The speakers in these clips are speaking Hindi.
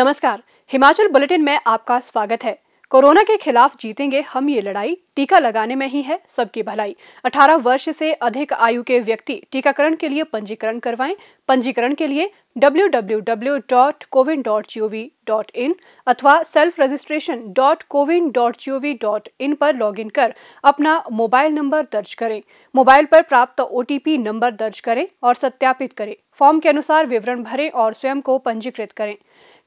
नमस्कार हिमाचल बुलेटिन में आपका स्वागत है कोरोना के खिलाफ जीतेंगे हम ये लड़ाई टीका लगाने में ही है सबकी भलाई 18 वर्ष से अधिक आयु के व्यक्ति टीकाकरण के लिए पंजीकरण करवाएं पंजीकरण के लिए www.covid.gov.in अथवा self registration dot CoWIN dot G O V dot in पर लॉग इन कर अपना मोबाइल नंबर दर्ज करें मोबाइल पर प्राप्त ओ नंबर दर्ज करें और सत्यापित करें फॉर्म के अनुसार विवरण भरें और स्वयं को पंजीकृत करें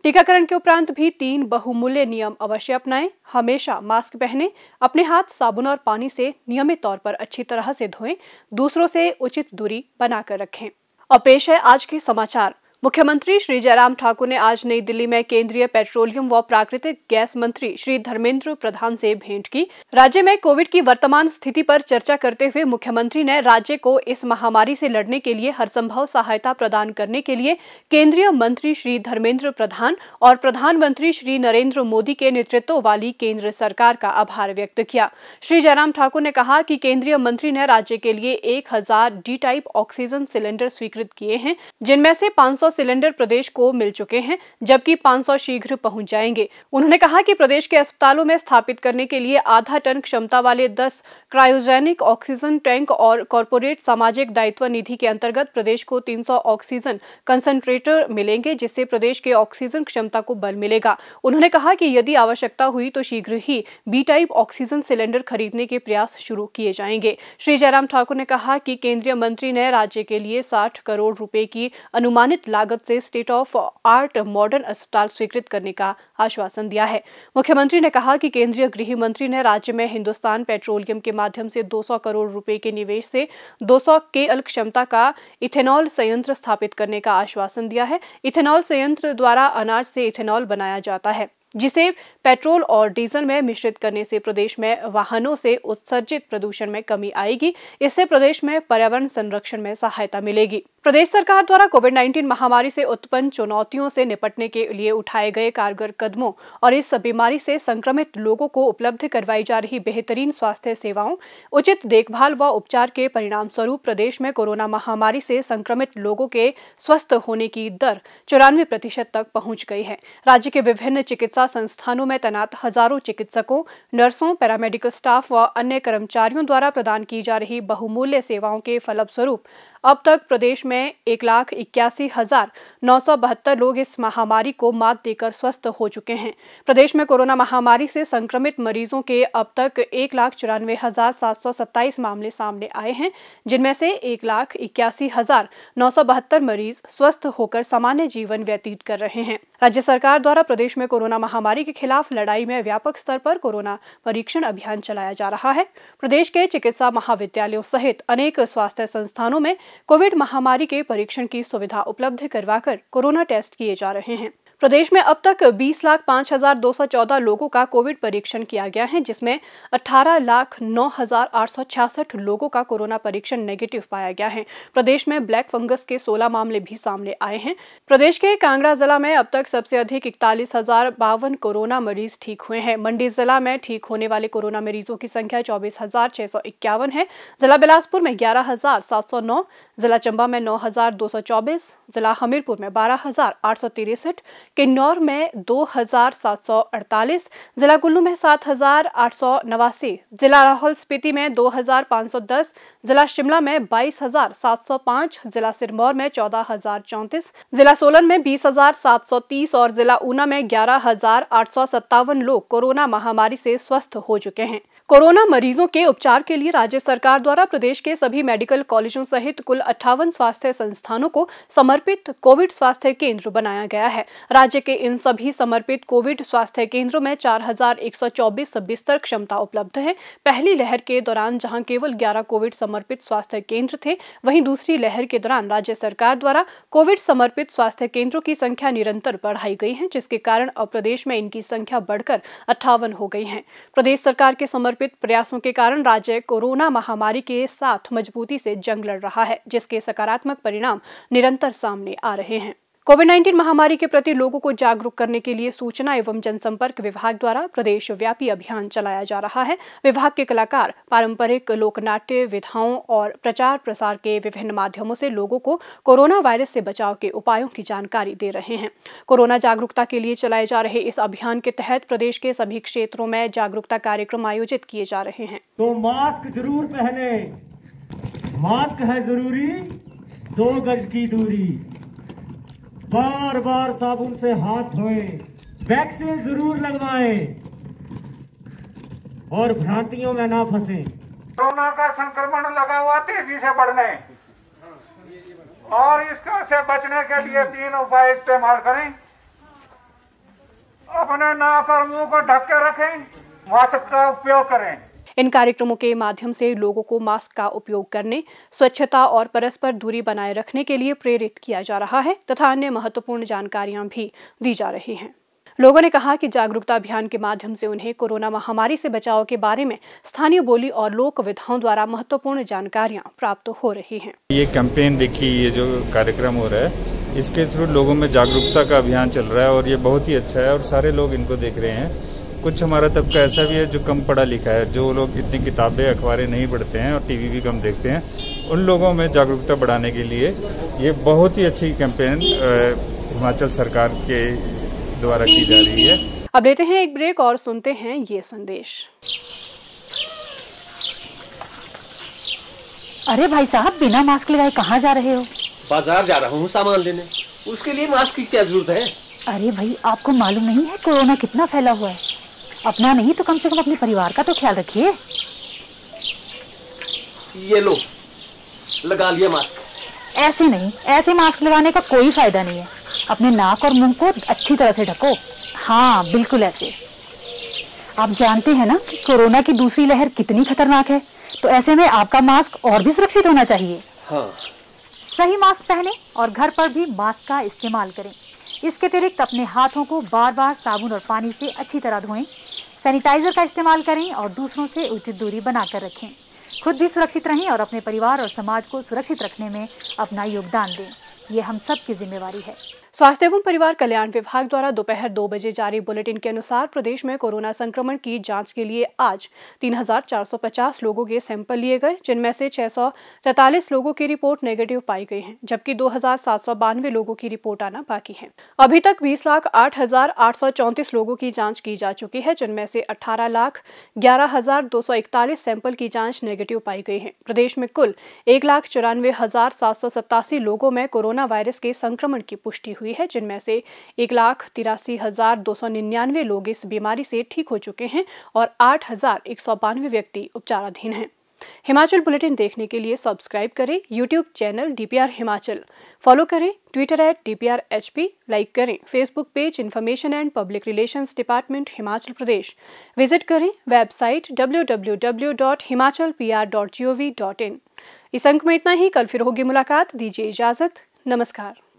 टीकाकरण के उपरांत भी तीन बहुमूल्य नियम अवश्य अपनाएं हमेशा मास्क पहने अपने हाथ साबुन और पानी से नियमित तौर पर अच्छी तरह से धोएं दूसरों से उचित दूरी बनाकर रखें और पेश है आज के समाचार मुख्यमंत्री श्री जयराम ठाकुर ने आज नई दिल्ली में केंद्रीय पेट्रोलियम व प्राकृतिक गैस मंत्री श्री धर्मेंद्र प्रधान से भेंट की राज्य में कोविड की वर्तमान स्थिति पर चर्चा करते हुए मुख्यमंत्री ने राज्य को इस महामारी से लड़ने के लिए हर संभव सहायता प्रदान करने के लिए केंद्रीय मंत्री श्री धर्मेंद्र प्रधान और प्रधानमंत्री श्री नरेंद्र मोदी के नेतृत्व वाली केंद्र सरकार का आभार व्यक्त किया श्री जयराम ठाकुर ने कहा कि केंद्रीय मंत्री ने राज्य के लिए एक हजार डी टाइप ऑक्सीजन सिलेंडर स्वीकृत किए हैं जिनमें से 500 सिलेंडर प्रदेश को मिल चुके हैं जबकि 500 शीघ्र पहुंच जाएंगे उन्होंने कहा कि प्रदेश के अस्पतालों में स्थापित करने के लिए आधा टन क्षमता वाले 10 क्रायोजेनिक ऑक्सीजन टैंक और कॉरपोरेट सामाजिक दायित्व निधि के अंतर्गत प्रदेश को 300 ऑक्सीजन कंसेंट्रेटर मिलेंगे जिससे प्रदेश के ऑक्सीजन क्षमता को बल मिलेगा उन्होंने कहा कि यदि आवश्यकता हुई तो शीघ्र ही बी टाइप ऑक्सीजन सिलेंडर खरीदने के प्रयास शुरू किए जाएंगे श्री जयराम ठाकुर ने कहा कि केंद्रीय मंत्री ने राज्य के लिए साठ करोड़ रूपए की अनुमानित लागत लागत से स्टेट ऑफ आर्ट मॉडर्न अस्पताल स्वीकृत करने का आश्वासन दिया है मुख्यमंत्री ने कहा कि केंद्रीय गृह मंत्री ने राज्य में हिंदुस्तान पेट्रोलियम के माध्यम से 200 करोड़ रुपए के निवेश से 200 के अल क्षमता का इथेनॉल संयंत्र स्थापित करने का आश्वासन दिया है इथेनॉल संयंत्र द्वारा अनाज से इथेनॉल बनाया जाता है जिसे पेट्रोल और डीजल में मिश्रित करने से प्रदेश में वाहनों से उत्सर्जित प्रदूषण में कमी आएगी इससे प्रदेश में पर्यावरण संरक्षण में सहायता मिलेगी प्रदेश सरकार द्वारा कोविड 19 महामारी से उत्पन्न चुनौतियों से निपटने के लिए उठाए गए कारगर कदमों और इस बीमारी से संक्रमित लोगों को उपलब्ध करवाई जा रही बेहतरीन स्वास्थ्य सेवाओं उचित देखभाल व उपचार के परिणाम स्वरूप प्रदेश में कोरोना महामारी से संक्रमित लोगों के स्वस्थ होने की दर चौरानवे प्रतिशत तक पहुँच गई है राज्य के विभिन्न चिकित्सा चिकित्सा संस्थानों में तैनात हजारों चिकित्सकों नर्सों पैरामेडिकल स्टाफ व अन्य कर्मचारियों द्वारा प्रदान की जा रही बहुमूल्य सेवाओं के फलस्वरूप अब तक प्रदेश में एक लाख इक्यासी हजार नौ सौ बहत्तर लोग इस महामारी को मात देकर स्वस्थ हो चुके हैं प्रदेश में कोरोना महामारी से संक्रमित मरीजों के अब तक एक लाख चौरानवे हजार सात सौ सत्ताईस मामले सामने आए हैं जिनमें से एक लाख इक्यासी हजार नौ सौ बहत्तर मरीज स्वस्थ होकर सामान्य जीवन व्यतीत कर रहे हैं राज्य सरकार द्वारा प्रदेश में कोरोना महामारी के खिलाफ लड़ाई में व्यापक स्तर पर कोरोना परीक्षण अभियान चलाया जा रहा है प्रदेश के चिकित्सा महाविद्यालयों सहित अनेक स्वास्थ्य संस्थानों में कोविड महामारी के परीक्षण की सुविधा उपलब्ध करवाकर कोरोना टेस्ट किए जा रहे हैं प्रदेश में अब तक बीस लाख पाँच हजार दो सौ चौदह लोगों का कोविड परीक्षण किया गया है जिसमें अठारह लाख नौ हजार आठ सौ छियासठ लोगों का कोरोना परीक्षण नेगेटिव पाया गया है प्रदेश में ब्लैक फंगस के सोलह मामले भी सामने आए हैं प्रदेश के कांगड़ा जिला में अब तक सबसे अधिक इकतालीस हजार बावन कोरोना मरीज ठीक हुए हैं मंडी जिला में ठीक होने वाले कोरोना मरीजों की संख्या चौबीस हजार छह सौ इक्यावन है जिला बिलासपुर में ग्यारह हजार सात सौ नौ जिला चंबा में नौ हजार दो सौ चौबीस जिला हमीरपुर में बारह हजार आठ सौ तिरसठ किन्नौर में 2,748, जिला कुल्लू में सात हजार आठ सौ नवासी जिला लाहौल स्पीति में 2,510, जिला शिमला में 22,705, जिला सिरमौर में 14,034, जिला सोलन में 20,730 और जिला ऊना में ग्यारह लोग कोरोना महामारी से स्वस्थ हो चुके हैं कोरोना मरीजों के उपचार के लिए राज्य सरकार द्वारा प्रदेश के सभी मेडिकल कॉलेजों सहित कुल अट्ठावन स्वास्थ्य संस्थानों को समर्पित कोविड स्वास्थ्य केंद्र बनाया गया है राज्य के इन सभी समर्पित कोविड स्वास्थ्य केंद्रों में 4,124 बिस्तर क्षमता उपलब्ध है पहली लहर के दौरान जहां केवल 11 कोविड समर्पित स्वास्थ्य केंद्र थे वहीं दूसरी लहर के दौरान राज्य सरकार द्वारा कोविड समर्पित स्वास्थ्य केंद्रों की संख्या निरंतर बढ़ाई गई है जिसके कारण अब प्रदेश में इनकी संख्या बढ़कर अट्ठावन हो गई है प्रदेश सरकार के समर्पित समर्पित प्रयासों के कारण राज्य कोरोना महामारी के साथ मजबूती से जंग लड़ रहा है जिसके सकारात्मक परिणाम निरंतर सामने आ रहे हैं कोविड 19 महामारी के प्रति लोगों को जागरूक करने के लिए सूचना एवं जनसंपर्क विभाग द्वारा प्रदेश व्यापी अभियान चलाया जा रहा है विभाग के कलाकार पारंपरिक लोकनाट्य विधाओं और प्रचार प्रसार के विभिन्न माध्यमों से लोगों को कोरोना वायरस से बचाव के उपायों की जानकारी दे रहे हैं कोरोना जागरूकता के लिए चलाए जा रहे इस अभियान के तहत प्रदेश के सभी क्षेत्रों में जागरूकता कार्यक्रम आयोजित किए जा रहे हैं तो मास्क जरूर पहने मास्क है जरूरी दो गज की दूरी बार बार साबुन से हाथ धोए वैक्सीन जरूर लगवाएं और भ्रांतियों में ना फंसे कोरोना का संक्रमण लगा हुआ तेजी से बढ़ने और इसका से बचने के लिए तीन उपाय इस्तेमाल करें अपने नाक और मुंह को ढक के रखें मास्क का उपयोग करें इन कार्यक्रमों के माध्यम से लोगों को मास्क का उपयोग करने स्वच्छता और परस्पर दूरी बनाए रखने के लिए प्रेरित किया जा रहा है तथा अन्य महत्वपूर्ण जानकारियां भी दी जा रही हैं लोगों ने कहा कि जागरूकता अभियान के माध्यम से उन्हें कोरोना महामारी से बचाव के बारे में स्थानीय बोली और लोक विधाओं द्वारा महत्वपूर्ण जानकारियां प्राप्त हो रही हैं। ये कैंपेन देखिए ये जो कार्यक्रम हो रहा है इसके थ्रू लोगों में जागरूकता का अभियान चल रहा है और ये बहुत ही अच्छा है और सारे लोग इनको देख रहे हैं कुछ हमारा तबका ऐसा भी है जो कम पढ़ा लिखा है जो लोग इतनी किताबें अखबारें नहीं पढ़ते हैं और टीवी भी कम देखते हैं उन लोगों में जागरूकता बढ़ाने के लिए ये बहुत ही अच्छी कैंपेन हिमाचल सरकार के द्वारा की जा रही है अब लेते हैं एक ब्रेक और सुनते हैं ये संदेश अरे भाई साहब बिना मास्क लगाए कहाँ जा रहे हो बाजार जा रहा हूँ सामान लेने उसके लिए मास्क की क्या जरूरत है अरे भाई आपको मालूम नहीं है कोरोना कितना फैला हुआ है अपना नहीं तो कम से कम अपने परिवार का तो ख्याल रखिए ये लो लगा लिया मास्क ऐसे नहीं ऐसे मास्क लगाने का कोई फायदा नहीं है अपने नाक और मुंह को अच्छी तरह से ढको हाँ बिल्कुल ऐसे आप जानते हैं ना कि कोरोना की दूसरी लहर कितनी खतरनाक है तो ऐसे में आपका मास्क और भी सुरक्षित होना चाहिए हाँ सही मास्क पहने और घर पर भी मास्क का इस्तेमाल करें इसके अतिरिक्त अपने हाथों को बार बार साबुन और पानी से अच्छी तरह धोएं सैनिटाइजर का इस्तेमाल करें और दूसरों से उचित दूरी बनाकर रखें खुद भी सुरक्षित रहें और अपने परिवार और समाज को सुरक्षित रखने में अपना योगदान दें ये हम सब की जिम्मेवारी है स्वास्थ्य एवं परिवार कल्याण विभाग द्वारा दोपहर दो बजे जारी बुलेटिन के अनुसार प्रदेश में कोरोना संक्रमण की जांच के लिए आज 3,450 लोगों के सैंपल लिए गए जिनमें से छह लोगों की रिपोर्ट नेगेटिव पाई गई है जबकि दो लोगों की रिपोर्ट आना बाकी है अभी तक बीस लाख आठ हजार आठ सौ लोगों की जाँच की जा चुकी है जिनमें से अठारह लाख ग्यारह हजार दो सौ इकतालीस सैंपल की जाँच नेगेटिव पाई गई है प्रदेश में कुल एक लाख चौरानवे हजार सात सौ लोगों में कोरोना वायरस के संक्रमण की पुष्टि हुई है जिनमें से एक लाख तिरासी हजार दो सौ निन्यानवे लोग इस बीमारी से ठीक हो चुके हैं और आठ हजार एक सौ बानवे व्यक्ति उपचाराधीन हैं हिमाचल बुलेटिन देखने के लिए सब्सक्राइब करें YouTube channel DPR Himachal follow करें Twitter at D P like करें Facebook page information and public relation department Himachal Pradesh visit करें वेबसाइट डब्ल्यू इस अंक में इतना ही कल फिर होगी मुलाकात दीजिए इजाजत नमस्कार